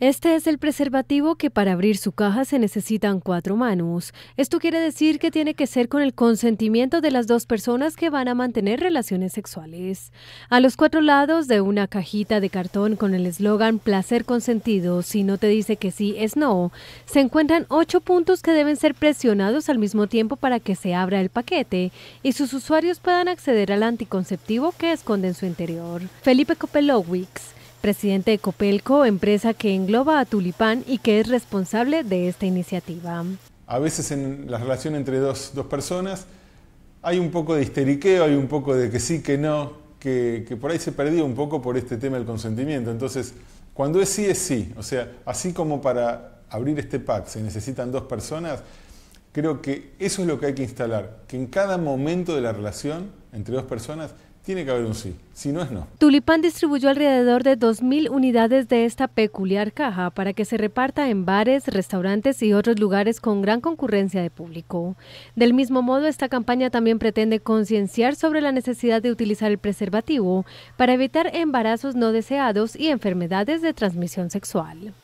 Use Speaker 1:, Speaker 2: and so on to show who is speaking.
Speaker 1: Este es el preservativo que para abrir su caja se necesitan cuatro manos. Esto quiere decir que tiene que ser con el consentimiento de las dos personas que van a mantener relaciones sexuales. A los cuatro lados de una cajita de cartón con el eslogan placer consentido, si no te dice que sí es no, se encuentran ocho puntos que deben ser presionados al mismo tiempo para que se abra el paquete y sus usuarios puedan acceder al anticonceptivo que esconde en su interior. Felipe Copelowicz presidente de Copelco, empresa que engloba a Tulipán y que es responsable de esta iniciativa.
Speaker 2: A veces en la relación entre dos, personas hay un poco de histeriqueo, hay un poco de que sí, que no, que, que por ahí se perdió un poco por este tema del consentimiento. Entonces, cuando es sí, es sí. O sea, así como para abrir este pack se necesitan dos personas, creo que eso es lo que hay que instalar, que en cada momento de la relación entre dos personas tiene que haber un sí, si no es no.
Speaker 1: Tulipán distribuyó alrededor de 2.000 unidades de esta peculiar caja para que se reparta en bares, restaurantes y otros lugares con gran concurrencia de público. Del mismo modo, esta campaña también pretende concienciar sobre la necesidad de utilizar el preservativo para evitar embarazos no deseados y enfermedades de transmisión sexual.